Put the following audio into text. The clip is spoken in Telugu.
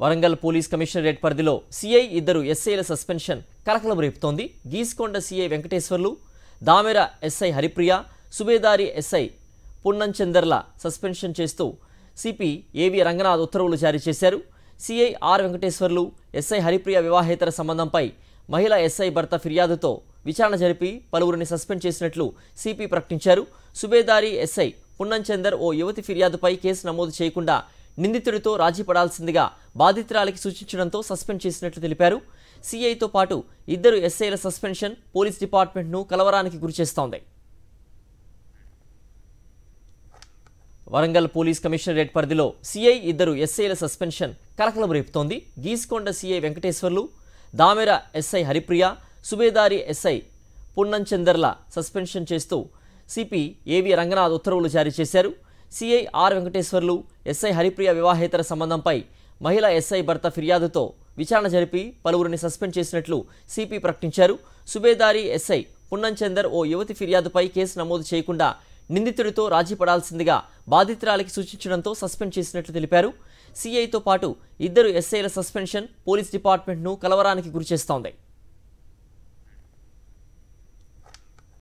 వరంగల్ పోలీస్ కమిషనరేట్ పరిధిలో సీఐ ఇద్దరు ఎస్ఐల సస్పెన్షన్ కలకలం రేపుతోంది Geesukonda CI Venkateswarlu Damera SI Haripriya Subedari SI పున్నంచందర్ల సస్పెన్షన్ చేస్తూ సిపి ఏవి రంగనాథ్ ఉత్తర్వులు జారీ చేశారు CI R Venkateswarlu SI Haripriya వివాహేతర సంబంధంపై మహిళా ఎస్ఐ భర్త ఫిర్యాదుతో విచారణ జరిపి పలువురిని సస్పెండ్ చేసినట్లు సిపి ప్రకటించారు సుబేదారి ఎస్ఐ పున్నంచందర్ ఓ యువతి ఫిర్యాదుపై కేసు నమోదు చేయకుండా నిందితుడితో రాజీ పడాల్సిందిగా బాధితురాలికి సూచించడంతో సస్పెండ్ చేసినట్లు తెలిపారు సిఐతో పాటు ఇద్దరు ఎస్ఐల సస్పెన్షన్ పోలీస్ డిపార్ట్మెంట్ను కలవరానికి గురిచేస్తోంది వరంగల్ పోలీస్ కమిషనరేట్ పరిధిలో సిఐ ఇద్దరు ఎస్ఐల సస్పెన్షన్ కలకలం రేపుతోంది Geesukonda CI Venkateswarlu Damera SI Haripriya Subedari SI పున్నంచందర్ల సస్పెన్షన్ చేస్తూ సిపి ఏవి రంగనాథ్ ఉత్తర్వులు జారీ చేశారు CI R Venkateswarlu SI Haripriya వివాహేతర సంబంధంపై మహిళ ఎస్ఐ భర్త ఫిర్యాదుతో విచారణ జరిపి పలువురిని సస్పెండ్ చేసినట్లు సిపి ప్రకటించారు సుబేదారి ఎస్ఐ పున్నంచందర్ ఓ యువతి ఫిర్యాదుపై కేసు నమోదు చేయకుండా నిందితుడితో రాజీ పడాల్సిందిగా బాధితురాలికి సూచించడంతో సస్పెండ్ చేసినట్లు తెలిపారు సిఐతో పాటు ఇద్దరు ఎస్ఐల సస్పెన్షన్ పోలీస్ డిపార్ట్మెంట్ను కలవరానికి గురిచేస్తోంది